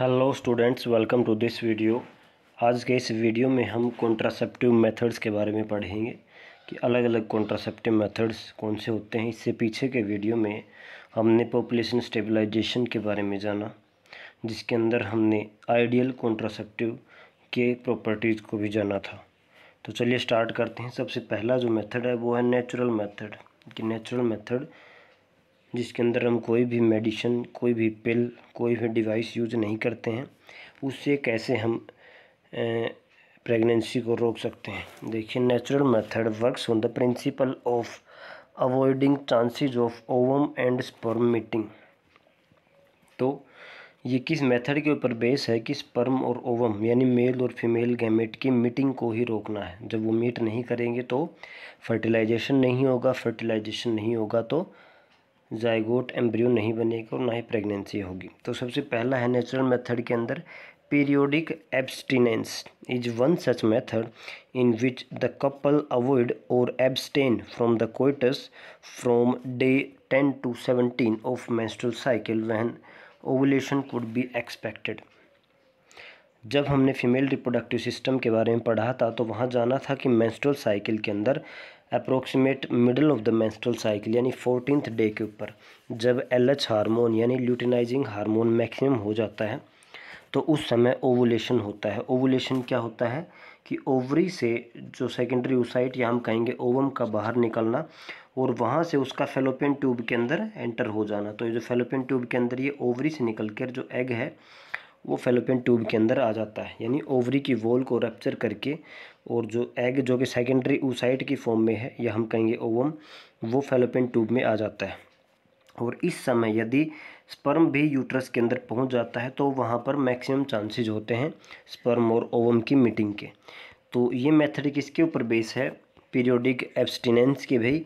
hello students welcome to this video आज के इस वीडियो में हम कॉन्ट्रासेप्टिव मेथड्स के बारे में पढ़ेंगे कि अलग अलग कॉन्ट्रासेप्टिव मेथड्स कौन से होते हैं इससे पीछे के वीडियो में हमने पॉपुलेशन स्टेबलाइजेशन के बारे में जाना जिसके अंदर हमने आइडियल कॉन्ट्रासेप्टिव के प्रॉपर्टीज़ को भी जाना था तो चलिए स्टार्ट करते हैं सबसे पहला जो मेथड है वो है नेचुरल मेथड कि नेचुरल मेथड जिसके अंदर हम कोई भी मेडिसिन कोई भी पिल कोई भी डिवाइस यूज़ नहीं करते हैं उससे कैसे हम प्रेगनेंसी को रोक सकते हैं देखिए natural method works on the principle of avoiding chances of ovum and sperm meeting तो ये किस मेथड के ऊपर बेस है कि स्पर्म और ओवम यानी मेल और फीमेल गैमेट की मीटिंग को ही रोकना है जब वो मीट नहीं करेंगे तो फर्टिलाइजेशन नहीं होगा फर्टिलाइजेशन नहीं होगा तो जायगोट एम्ब्रियो नहीं बनेगा और ना ही प्रेगनेंसी होगी तो सबसे पहला है नेचुरल मेथड के अंदर periodic abstinence is one such method in which the couple avoid और abstain from the coitus from day ten to seventeen of menstrual cycle when ovulation could be expected जब हमने फीमेल रिप्रोडक्टिव सिस्टम के बारे में पढ़ा था तो वहाँ जाना था कि मेंस्ट्रुअल साइकिल के अंदर approximate middle of the menstrual cycle यानी फोर्टीनथ डे के ऊपर जब एलएच हार्मोन यानी ल्यूटिनाइजिंग हार्मोन मैक्सिमम हो जाता है तो उस समय ओवुलेशन होता है ओवुलेशन क्या होता है कि ओवरी से जो सेकेंडरी ओसाइट या हम कहेंगे ओवम का बाहर निकलना और वहाँ से उसका फेलोपियन ट्यूब के अंदर एंटर हो जाना तो ये जो फेलोपियन ट्यूब के अंदर ये ओवरी से निकल कर जो एग है वो फेलोपियन ट्यूब के अंदर आ जाता है यानी ओवरी की वॉल को रैप्चर करके और जो एग जो कि सेकेंडरी ऊसाइट की फॉर्म में है या हम कहेंगे ओवम वो फेलोपियन ट्यूब में आ जाता है और इस समय यदि स्पर्म भी यूट्रस के अंदर पहुंच जाता है तो वहाँ पर मैक्सिमम चांसेज होते हैं स्पर्म और ओवम की मीटिंग के तो ये मेथड किसके ऊपर बेस है पीरियोडिक एब्सटिनेंस के भाई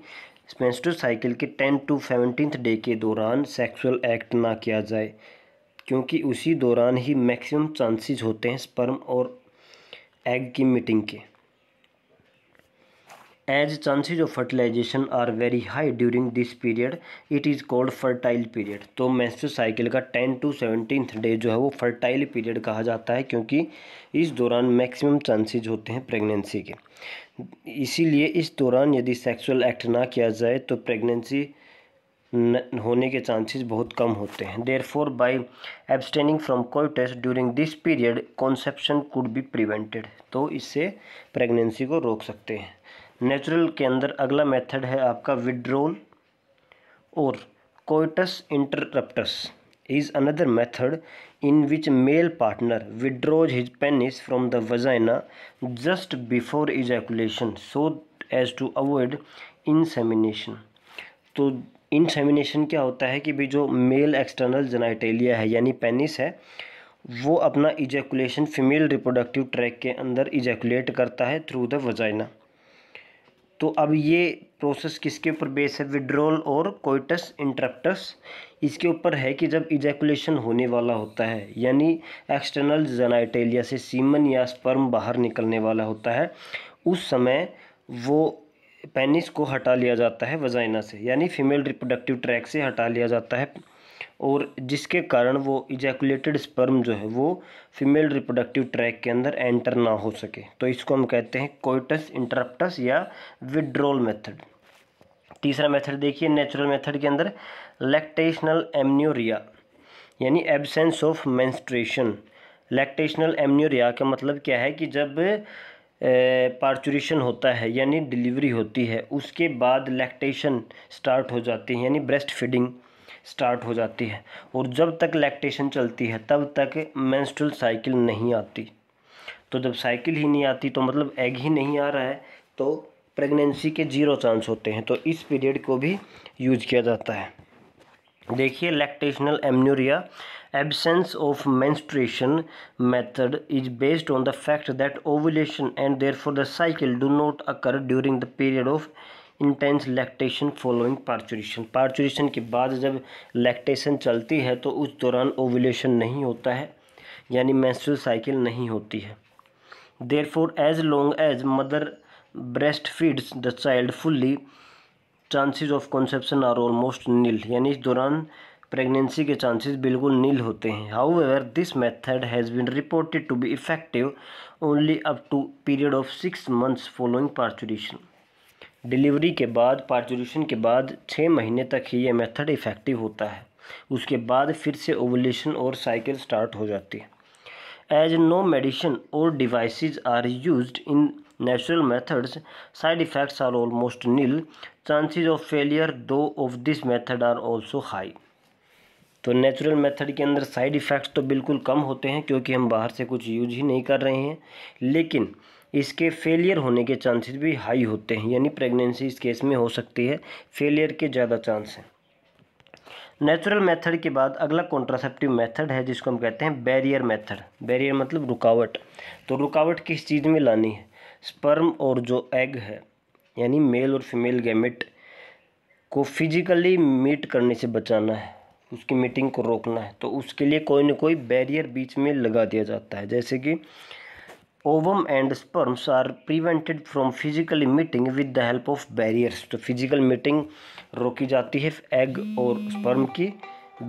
स्पेंस्टो साइकिल के टेन टू सेवनटीन डे के दौरान सेक्सुअल एक्ट ना किया जाए क्योंकि उसी दौरान ही मैक्सिमम चांसेस होते हैं स्पर्म और एग की मीटिंग के as chances of fertilization are very high during this period it is called fertile period तो मैस्टर साइकिल का टेन टू सेवनटीन डे जो है वो फर्टाइल पीरियड कहा जाता है क्योंकि इस दौरान मैक्सिमम चांसेज होते हैं प्रेगनेंसी के इसीलिए इस दौरान यदि सेक्सुअल एक्ट ना किया जाए तो प्रेगनेंसी होने के चांसेस बहुत कम होते हैं therefore by abstaining from coitus during this period conception could be prevented तो इससे प्रेगनेंसी को रोक सकते हैं नेचुरल के अंदर अगला मेथड है आपका विड्रोल और coitus interruptus is another method in which male partner withdraws his penis from the vagina just before ejaculation so as to avoid insemination तो इंसेमिनेशन क्या होता है कि भी जो मेल एक्सटर्नल जनाइटेलिया है यानी पेनिस है वो अपना इजैकुलेशन फीमेल रिप्रोडक्टिव ट्रैक के अंदर इजैकुलेट करता है थ्रू द वजाइना तो अब ये प्रोसेस किसके ऊपर बेस है विड्रोल और कोइटस इंटरप्टस इसके ऊपर है कि जब इजैकुलेशन होने वाला होता है यानी एक्सटर्नल जनाइटेलिया से सीमन या स्पर्म बाहर निकलने वाला होता है उस समय वो पेनिस को हटा लिया जाता है वजाइना से यानी फीमेल रिप्रोडक्टिव ट्रैक से हटा लिया जाता है और जिसके कारण वो इजैकुलेटेड स्पर्म जो है वो फीमेल रिप्रोडक्टिव ट्रैक के अंदर एंटर ना हो सके तो इसको हम कहते हैं कोइटस इंटरप्टस या विड्रोल मेथड तीसरा मेथड देखिए नेचुरल मेथड के अंदर लैक्टेशनल एमन्योरिया यानी absence of menstruation lactational amenorrhoea का मतलब क्या है कि जब पार्चुरेशन होता है यानी डिलीवरी होती है उसके बाद लैक्टेशन स्टार्ट हो जाती है यानी ब्रेस्ट फीडिंग स्टार्ट हो जाती है और जब तक लैक्टेशन चलती है तब तक मेंस्ट्रुअल साइकिल नहीं आती तो जब साइकिल ही नहीं आती तो मतलब एग ही नहीं आ रहा है तो प्रेगनेंसी के जीरो चांस होते हैं तो इस पीरियड को भी यूज किया जाता है देखिए lactational amenorrhoea absence of menstruation method is based on the fact that ovulation and therefore the cycle do not occur during the period of intense lactation following parturition parturition के बाद जब lactation चलती है तो उस दौरान ओवुलेशन नहीं होता है यानी मैंस्ट्रल साइकिल नहीं होती है therefore as long as mother breast feeds the child fully chances of conception are almost nil यानी इस दौरान प्रेगनेंसी के चांसेस बिल्कुल नील होते हैं however this method has been reported to be effective only up to period of six months following parturition delivery के बाद parturition के बाद छः महीने तक ही यह मेथड इफ़ेक्टिव होता है उसके बाद फिर से ओवलेशन और साइकिल स्टार्ट हो जाती है एज नो मेडिसिन और device are use in natural methods side effects are almost nil chances of failure though of this method are also high तो नेचुरल मेथड के अंदर साइड इफ़ेक्ट्स तो बिल्कुल कम होते हैं क्योंकि हम बाहर से कुछ यूज ही नहीं कर रहे हैं लेकिन इसके फेलियर होने के चांसेस भी हाई होते हैं यानी प्रेगनेंसी इस केस में हो सकती है फेलियर के ज़्यादा चांस हैं नेचुरल मेथड के बाद अगला कॉन्ट्रासेप्टिव मेथड है जिसको हम कहते हैं बैरियर मेथड बैरियर मतलब रुकावट तो रुकावट किस चीज़ में लानी है स्पर्म और जो एग है यानी मेल और फीमेल गैमिट को फिजिकली मीट करने से बचाना है उसकी मीटिंग को रोकना है तो उसके लिए कोई ना कोई बैरियर बीच में लगा दिया जाता है जैसे कि ovum and sperms are prevented from physically meeting with the help of barriers तो फिजिकल मीटिंग रोकी जाती है एग और स्पर्म की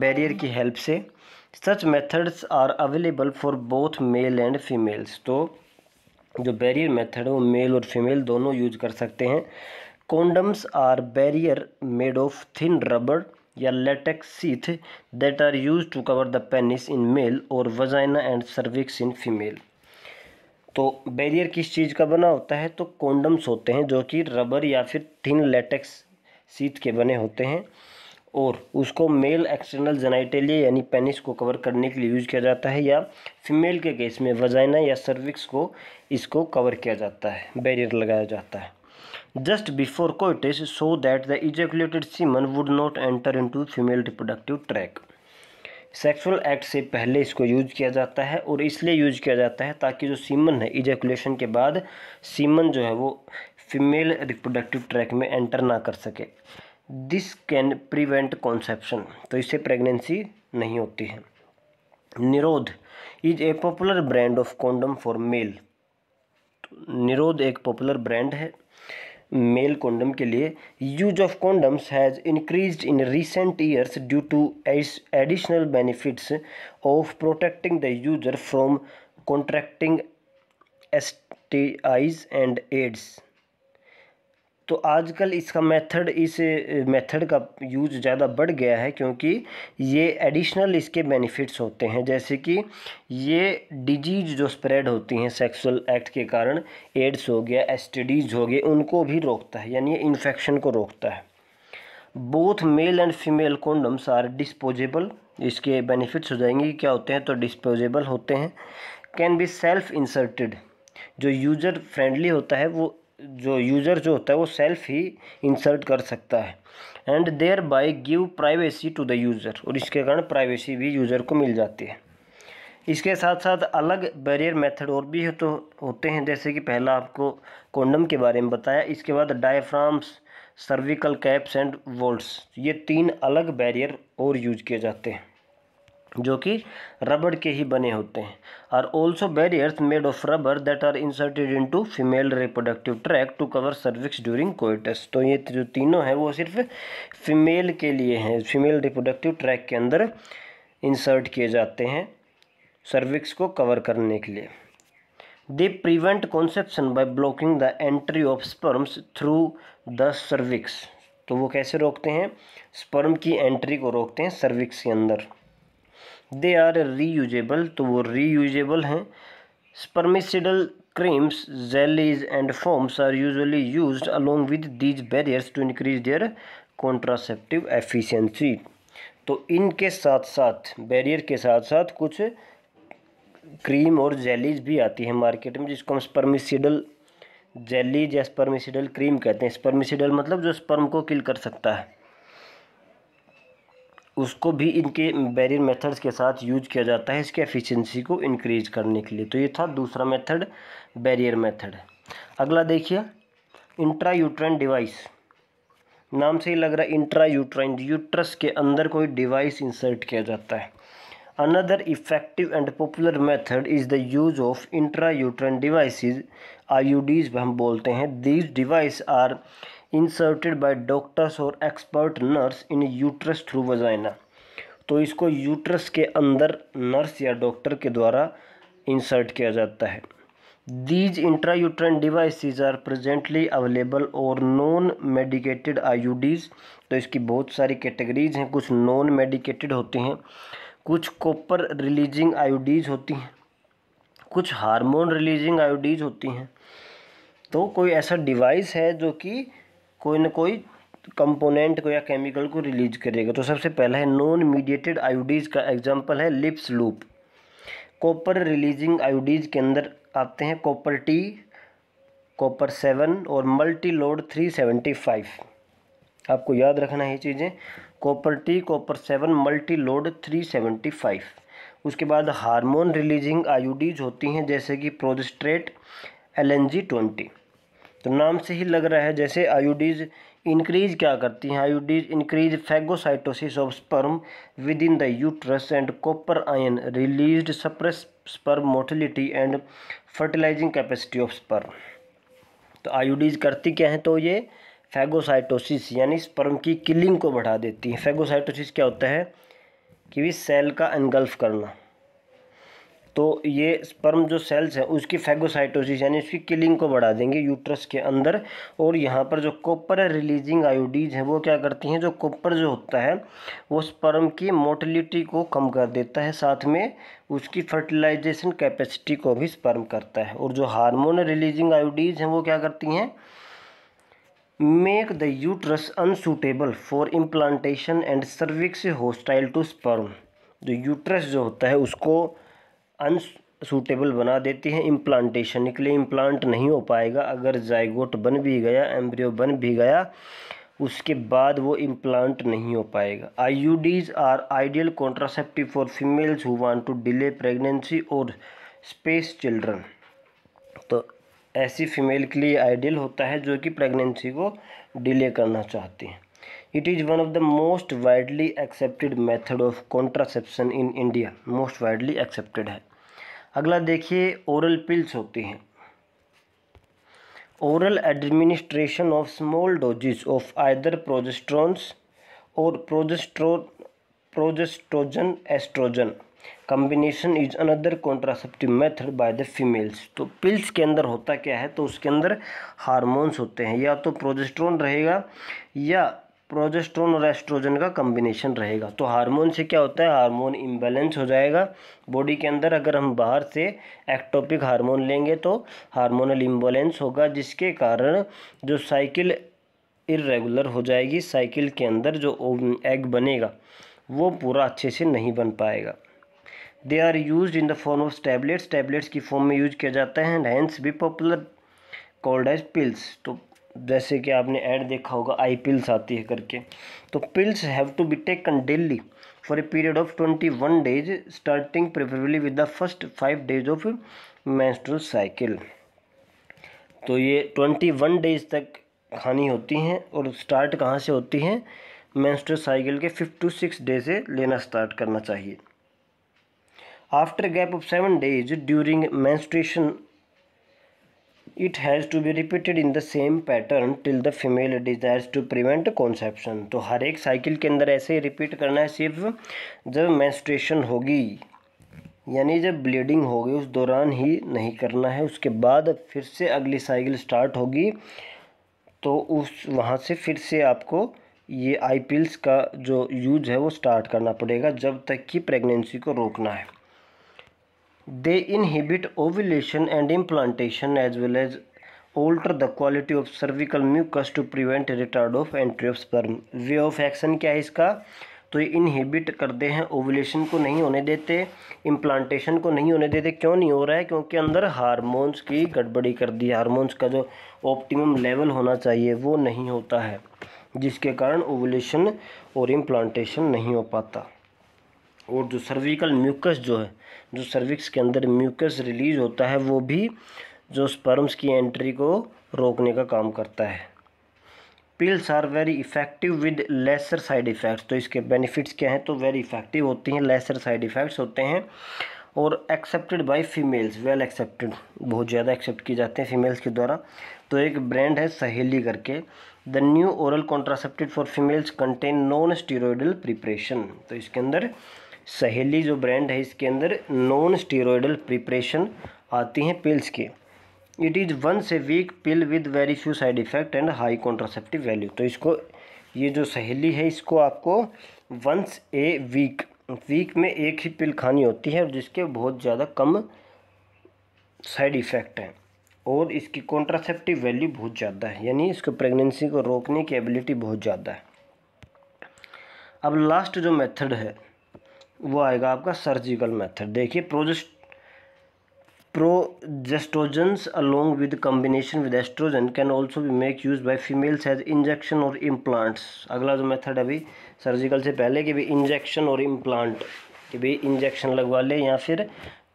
बैरियर की हेल्प से such methods are available for both male and females तो जो बैरियर मेथड है वो मेल और फीमेल दोनों यूज कर सकते हैं condoms are barrier made of thin rubber या latex sheath that are used to cover the penis in male और vagina and cervix in female तो बैरियर किस चीज़ का बना होता है तो कॉन्डम्स होते हैं जो कि रबर या फिर थिन लेटेक्स सीथ के बने होते हैं और उसको मेल एक्सटर्नल जेनाइटेलिया यानी पेनिस को कवर करने के लिए यूज किया जाता है या फीमेल के केस में वजाइना या सर्विक्स को इसको कवर किया जाता है बैरियर लगाया जाता है just before coitus so that the ejaculated semen would not enter into female reproductive tract sexual act से पहले इसको यूज किया जाता है और इसलिए यूज किया जाता है ताकि जो सीमन है इजैकुलेशन के बाद सीमन जो है वो फीमेल रिप्रोडक्टिव ट्रैक में एंटर ना कर सके दिस कैन प्रिवेंट कॉन्सेप्शन तो इससे प्रेगनेंसी नहीं होती है Nirodh is a popular brand of condom for male Nirodh एक पॉपुलर ब्रांड है मेल कॉन्डम के लिए use of condoms has increase in recent years due to additional benefits of protecting the user from contracting S T Is and AIDS तो आजकल इसका method इस method का use ज़्यादा बढ़ गया है क्योंकि ये एडिशनल इसके बेनिफिट्स होते हैं जैसे कि ये डिजीज जो स्प्रेड होती हैं सेक्सुअल एक्ट के कारण एड्स हो गया एस हो गए उनको भी रोकता है यानी इन्फेक्शन को रोकता है both male and female condoms are disposable इसके बेनिफिट्स हो जाएंगे क्या होते हैं तो डिस्पोजेबल होते हैं कैन बी सेल्फ इंसर्टेड जो यूज़र फ्रेंडली होता है वो जो यूज़र जो होता है वो सेल्फ ही इंसर्ट कर सकता है and thereby give privacy to the user और इसके कारण प्राइवेसी भी यूज़र को मिल जाती है इसके साथ साथ अलग बैरियर मेथड और भी तो होते हैं जैसे कि पहला आपको कोंडम के बारे में बताया इसके बाद diaphragms cervical caps and vaults ये तीन अलग बैरियर और यूज किए जाते हैं जो कि रबड़ के ही बने होते हैं are also barriers made of rubber that are inserted into female reproductive tract to cover cervix during coitus तो ये जो तीनों हैं वो सिर्फ फीमेल के लिए हैं फीमेल रिप्रोडक्टिव ट्रैक के अंदर इंसर्ट किए जाते हैं सर्विक्स को कवर करने के लिए they prevent conception by blocking the entry of sperms through the cervix तो वो कैसे रोकते हैं स्पर्म की एंट्री को रोकते हैं सर्विक्स के अंदर दे आर रीयूजेबल तो वो रीयूजेबल हैं spermicidal creams jellies and foams are usually used along with these barriers to increase their contraceptive efficiency तो इनके साथ साथ बैरियर के साथ साथ कुछ क्रीम और जेलीज भी आती है मार्केट में जिसको हम स्पर्मिसिडल जेलीज या स्पर्मिसिडल क्रीम कहते हैं स्पर्मिसिडल मतलब जो स्पर्म को किल कर सकता है उसको भी इनके बैरियर मेथड्स के साथ यूज किया जाता है इसके एफिशिएंसी को इंक्रीज करने के लिए तो ये था दूसरा मेथड बैरियर मेथड अगला देखिए इंट्रा यूट्राइन डिवाइस नाम से ही लग रहा है इंट्रा यूट्राइन यूट्रस के अंदर कोई डिवाइस इंसर्ट किया जाता है popular method is the use of intra use device I U Ds हम बोलते हैं these devices are inserted by doctors और expert nurse in uterus through vagina तो इसको यूट्रस के अंदर नर्स या डॉक्टर के द्वारा इंसर्ट किया जाता है these intrauterine devices are presently available और नॉन मेडिकेटेड डीज़ तो इसकी बहुत सारी कैटेगरीज हैं कुछ नॉन मेडिकेटेड होती हैं कुछ कॉपर रिलीजिंग डीज़ होती हैं कुछ हार्मोन रिलीजिंग आईयूडीज होती हैं तो कोई ऐसा डिवाइस है जो कि कोई ना कोई कंपोनेंट को या केमिकल को रिलीज करेगा तो सबसे पहला है नॉन मीडिएटेड आयोडीज का एग्जाम्पल है Lippes loop copper releasing IUDs के अंदर आते हैं कॉपर टी कॉपर सेवन और multi load three seventy five आपको याद रखना है चीज़ें copper T copper seven multi load three seventy five उसके बाद हार्मोन रिलीजिंग आयोडीज होती हैं जैसे कि Progestasert L N G twenty तो नाम से ही लग रहा है जैसे आयोडीज इंक्रीज क्या करती हैं IUDs increase phagocytosis of sperm within the uterus and copper ion release suppress sperm motility and fertilizing capacity of sperm तो आयोडीज करती क्या है तो ये फैगोसाइटोसिस यानी स्पर्म की किलिंग को बढ़ा देती हैं फैगोसाइटोसिस क्या होता है कि भी सेल का एनगल्फ करना तो ये स्पर्म जो सेल्स हैं उसकी फेगोसाइटोसिस यानी उसकी किलिंग को बढ़ा देंगे यूट्रस के अंदर और यहाँ पर जो कॉपर रिलीजिंग आयोडीज है वो क्या करती हैं जो कॉपर जो होता है वो स्पर्म की मोटिलिटी को कम कर देता है साथ में उसकी फर्टिलाइजेशन कैपेसिटी को भी स्पर्म करता है और जो हारमोन रिलीजिंग आयोडीज हैं वो क्या करती हैं make the uterus unsuitable for implantation and cervix hostile to sperm जो यूट्रस जो होता है उसको अनसूटेबल बना देती हैं इम्प्लांटेशन के लिए इम्प्लांट नहीं हो पाएगा अगर जाइगोट बन भी गया एम्ब्रियो बन भी गया उसके बाद वो इम्प्लांट नहीं हो पाएगा IUDs are ideal contraceptive for females who want to delay pregnancy or space children तो ऐसी फीमेल के लिए आइडियल होता है जो कि प्रेगनेंसी को डिले करना चाहती हैं it is one of the most widely accepted method of contraception in India most widely accepted है अगला देखिए ओरल पिल्स होती हैं oral administration of small doses of either progesterones or progesto progestogen estrogen combination is another contraceptive method by the females तो pills के अंदर होता क्या है तो उसके अंदर हारमोन्स होते हैं या तो प्रोजेस्ट्रॉन रहेगा या प्रोजेस्ट्रोन और एस्ट्रोजन का कम्बिनेशन रहेगा तो हार्मोन से क्या होता है हार्मोन इम्बेलेंस हो जाएगा बॉडी के अंदर अगर हम बाहर से एक्टोपिक हार्मोन लेंगे तो हार्मोनल इम्बेलेंस होगा जिसके कारण जो साइकिल इरेगुलर हो जाएगी साइकिल के अंदर जो एग बनेगा वो पूरा अच्छे से नहीं बन पाएगा they are use in the form of tablets tablets की फॉर्म में यूज किया जाता है एंड हैंस भी पॉपुलर कॉल्ड एज पिल्स तो जैसे कि आपने ऐड देखा होगा आई पिल्स आती है करके तो pills have to be taken daily for a period of twenty one days starting preferably with the first five days of menstrual cycle तो ये ट्वेंटी वन डेज तक खानी होती हैं और स्टार्ट कहाँ से होती हैं मैंस्ट्रल साइकिल के फिफ्थ टू सिक्स डे से लेना स्टार्ट करना चाहिए after gap of seven days during menstruation it has to be repeated in the same pattern till the female desires to prevent conception तो हर एक साइकिल के अंदर ऐसे ही रिपीट करना है सिर्फ जब मैंस्ट्रेशन होगी यानी जब ब्लीडिंग होगी उस दौरान ही नहीं करना है उसके बाद फिर से अगली साइकिल स्टार्ट होगी तो उस वहाँ से फिर से आपको ये आई पिल्स का जो यूज है वो स्टार्ट करना पड़ेगा जब तक कि प्रेगनेंसी को रोकना है they inhibit ovulation and implantation as well as alter the quality of cervical mucus to prevent retard of entry of sperm way of action क्या है इसका तो ये इनहिबिट करते हैं ओवुलेशन को नहीं होने देते इम्प्लांटेशन को नहीं होने देते क्यों नहीं हो रहा है क्योंकि अंदर हारमोन्स की गड़बड़ी कर दी हारमोन्स का जो ऑप्टिमम लेवल होना चाहिए वो नहीं होता है जिसके कारण ओवुलेशन और इम्प्लांटेशन नहीं हो पाता और जो सर्विकल म्यूकस जो है जो सर्विक्स के अंदर म्यूकस रिलीज होता है वो भी जो स्पर्म्स की एंट्री को रोकने का काम करता है pills are very effective with lesser side effects तो इसके बेनिफिट्स क्या हैं तो वेरी इफ़ेक्टिव होती हैं लेसर साइड इफ़ेक्ट्स होते हैं और accepted by females well accepted बहुत ज़्यादा एक्सेप्ट किए जाते हैं फीमेल्स के द्वारा तो एक ब्रांड है सहेली करके the new oral contraceptive for females contain non steroidal preparation तो इसके अंदर सहेली जो ब्रांड है इसके अंदर नॉन स्टीरोडल प्रिपरेशन आती हैं पिल्स की it is once week pill with very few side effect and high contraceptive value तो इसको ये जो सहेली है इसको आपको वंस ए वीक वीक में एक ही पिल खानी होती है और जिसके बहुत ज़्यादा कम साइड इफ़ेक्ट हैं और इसकी कॉन्ट्रासेप्टिव वैल्यू बहुत ज़्यादा है यानी इसको प्रेगनेंसी को रोकने की एबिलिटी बहुत ज़्यादा है अब लास्ट जो मेथड है वो आएगा आपका सर्जिकल मेथड देखिए progest progestogens along with combination with estrogen can also भी make use by females as injection or implants अगला जो मेथड है अभी सर्जिकल से पहले कि भाई इंजेक्शन और इम्प्लांट कि भाई इंजेक्शन लगवा लें या फिर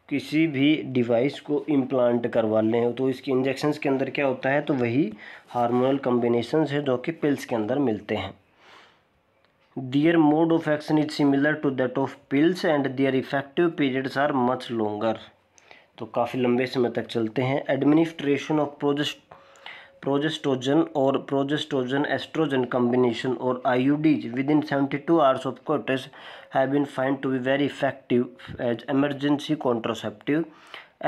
किसी भी डिवाइस को इम्प्लांट करवा लें तो इसकी इंजेक्शन के अंदर क्या होता है तो वही हारमोनल कम्बिनेशन है जो कि पिल्स के अंदर मिलते हैं their mode of action is similar to that of pills and their effective periods are much longer तो काफ़ी लंबे समय तक चलते हैं administration of progest progestogen or progestogen estrogen combination or IUDs within seventy two hours of coitus have been fine to be very effective as emergency contraceptive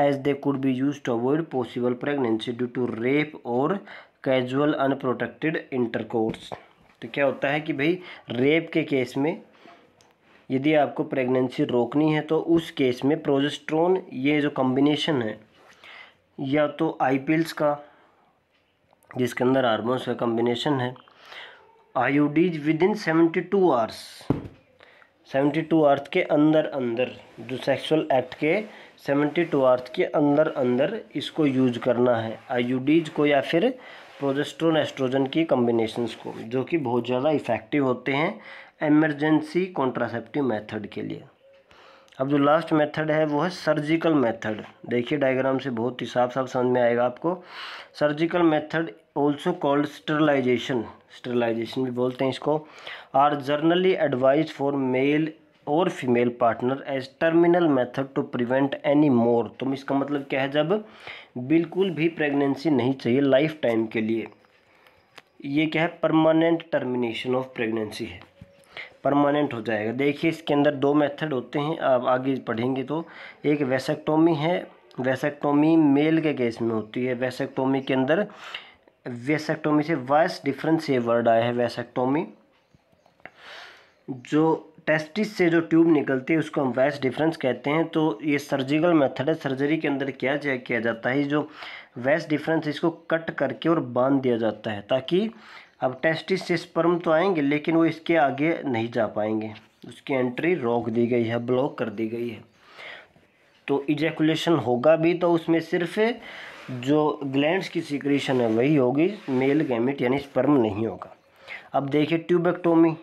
as they could be use to avoid possible pregnancy due to rape or casual unprotected intercourse तो क्या होता है कि भाई rape के case में यदि आपको प्रेगनेंसी रोकनी है तो उस केस में प्रोजेस्ट्रोन ये जो कम्बिनेशन है या तो आई पिल्स का जिसके अंदर हारमोन्स का कम्बिनेशन है IUDs within seventy two hours seventy two hours के अंदर अंदर जो सेक्सुअल एक्ट के सेवेंटी टू आवर्स के अंदर अंदर इसको यूज करना है आयोडीज को या फिर प्रोजेस्ट्रोन एस्ट्रोजन की कम्बिनेशंस को जो कि बहुत ज़्यादा इफ़ेक्टिव होते हैं एमरजेंसी कॉन्ट्रासेप्टिव मेथड के लिए अब जो लास्ट मेथड है वो है सर्जिकल मेथड देखिए डायग्राम से बहुत ही साफ साफ समझ में आएगा आपको surgical method also called sterilization sterilization भी बोलते हैं इसको are generally advise for male और female partner as terminal method to prevent any more तो इसका मतलब क्या है जब बिल्कुल भी प्रेगनेंसी नहीं चाहिए लाइफ टाइम के लिए ये क्या है परमानेंट टर्मिनेशन ऑफ प्रेगनेंसी है परमानेंट हो जाएगा देखिए इसके अंदर दो मेथड होते हैं आप आगे पढ़ेंगे तो एक वैसेक्टोमी है वैसेक्टोमी मेल के केस में होती है वैसेक्टोमी के अंदर वेसेक्टोमी से वाइस डिफरेंस ये वर्ड आया है वैसेक्टोमी जो टेस्टिस से जो ट्यूब निकलती है उसको हम वैस डिफरेंस कहते हैं तो ये सर्जिकल मेथड है सर्जरी के अंदर क्या किया जाता है जो वैस डिफरेंस इसको कट करके और बांध दिया जाता है ताकि अब टेस्टिस से स्पर्म तो आएंगे लेकिन वो इसके आगे नहीं जा पाएंगे उसकी एंट्री रोक दी गई है ब्लॉक कर दी गई है तो इजैकुलेशन होगा भी तो उसमें सिर्फ जो ग्लैंड्स की सिक्रेशन है वही होगी मेल गैमिट यानी स्पर्म नहीं होगा अब देखिए ट्यूबेक्टोमी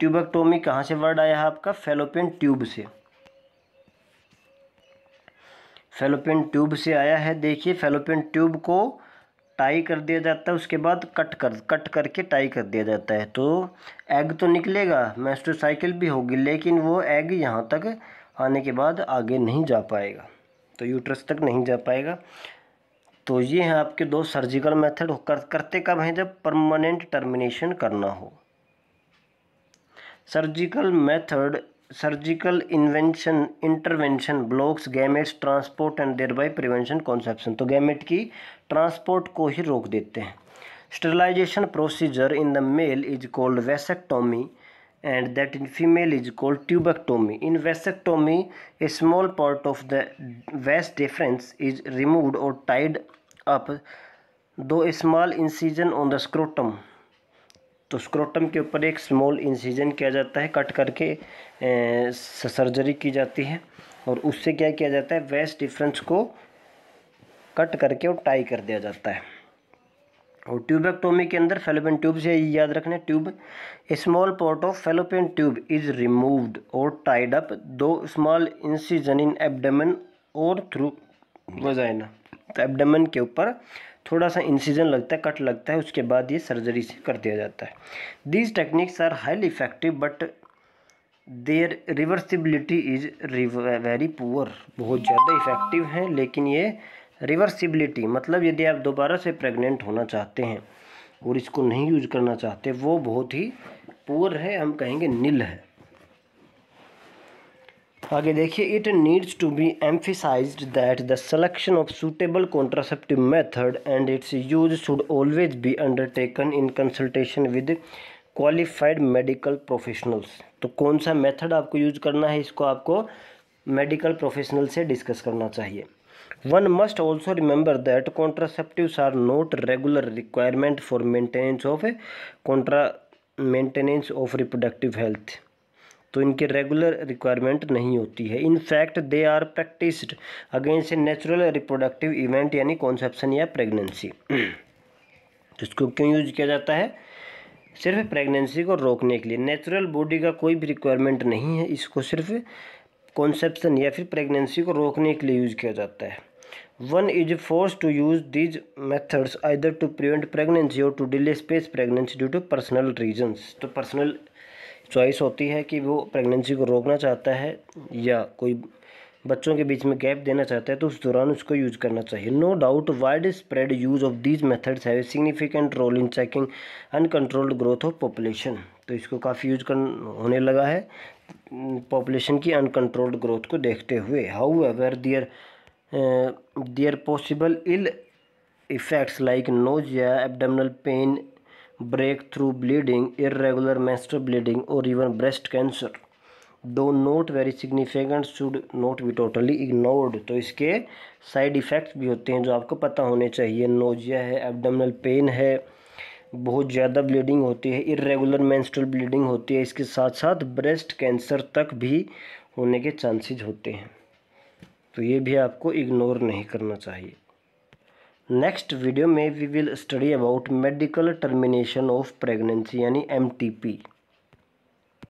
ट्यूबेक्टोमी कहाँ से वर्ड आया है आपका फेलोपियन ट्यूब से फेलोपियन ट्यूब से आया है देखिए फेलोपियन ट्यूब को टाई कर दिया जाता है उसके बाद कट कर कट करके टाई कर दिया जाता है तो एग तो निकलेगा मेस्ट्रोसाइकिल भी होगी लेकिन वो एग यहाँ तक आने के बाद आगे नहीं जा पाएगा तो यूट्रस तक नहीं जा पाएगा तो ये हैं आपके दो सर्जिकल मेथड कर, करते कब हैं जब परमानेंट टर्मिनेशन करना हो surgical method surgical invention intervention blocks gametes transport and thereby prevention conception तो गैमेट की ट्रांसपोर्ट को ही रोक देते हैं sterilization procedure in the male is called vasectomy and that in female is called tubectomy in vasectomy a small part of the vas deferens is remove or tied up through small incision on the scrotum तो scrotum के ऊपर एक small incision किया जाता है cut करके ए, surgery की जाती है और उससे क्या किया जाता है वेस्ट डिफरेंस को कट करके और टाई कर दिया जाता है और ट्यूबेक्टोमी के अंदर फेलोपियन ट्यूब से याद रखना tube a small part of fallopian tube is removed or tied up through small incision in abdomen or through vagina तो एबडमन के ऊपर थोड़ा सा इंसिजन लगता है कट लगता है उसके बाद ये सर्जरी से कर दिया जाता है these techniques are highly effective but their reversibility is very poor बहुत ज़्यादा इफेक्टिव हैं लेकिन ये रिवर्सिबिलिटी मतलब यदि आप दोबारा से प्रेग्नेंट होना चाहते हैं और इसको नहीं यूज करना चाहते वो बहुत ही पुअर है हम कहेंगे नील है आगे देखिए it needs to be emphasized that the selection of suitable contraceptive method and its use should always be undertaken in consultation with qualified medical professionals तो कौन सा मेथड आपको यूज करना है इसको आपको मेडिकल प्रोफेशनल से डिस्कस करना चाहिए one must also remember that contraceptive are not regular requirement for maintenance of contra maintenance of reproductive health तो इनकी रेगुलर रिक्वायरमेंट नहीं होती है in fact they are practised against natural reproductive event यानी conception या pregnancy इसको क्यों use किया जाता है सिर्फ प्रेगनेंसी को रोकने के लिए नेचुरल बॉडी का कोई भी रिक्वायरमेंट नहीं है इसको सिर्फ कॉन्सेप्शन या फिर प्रेगनेंसी को रोकने के लिए यूज किया जाता है one is force to use these methods either to prevent pregnancy or to delay space pregnancy due to personal reasons तो पर्सनल चॉइस होती है कि वो प्रेगनेंसी को रोकना चाहता है या कोई बच्चों के बीच में गैप देना चाहता है तो उस दौरान उसको यूज करना चाहिए no doubt wide spread use of these methods have significant role in checking uncontrolled growth of population तो इसको काफ़ी यूज कर होने लगा है पॉपुलेशन की अनकंट्रोल्ड ग्रोथ को देखते हुए however their their possible ill effects like nausea या abdominal pain break through bleeding irregular menstrual bleeding or even breast cancer though not very significant should not be totally ignored तो इसके side effects भी होते हैं जो आपको पता होने चाहिए नोजिया है एबडोमिनल पेन है बहुत ज़्यादा ब्लीडिंग होती है इरेगुलर मेंस्ट्रुअल ब्लीडिंग होती है इसके साथ साथ ब्रेस्ट कैंसर तक भी होने के चांसेस होते हैं तो ये भी आपको इग्नोर नहीं करना चाहिए नेक्स्ट वीडियो में we will study about medical termination of pregnancy यानी एम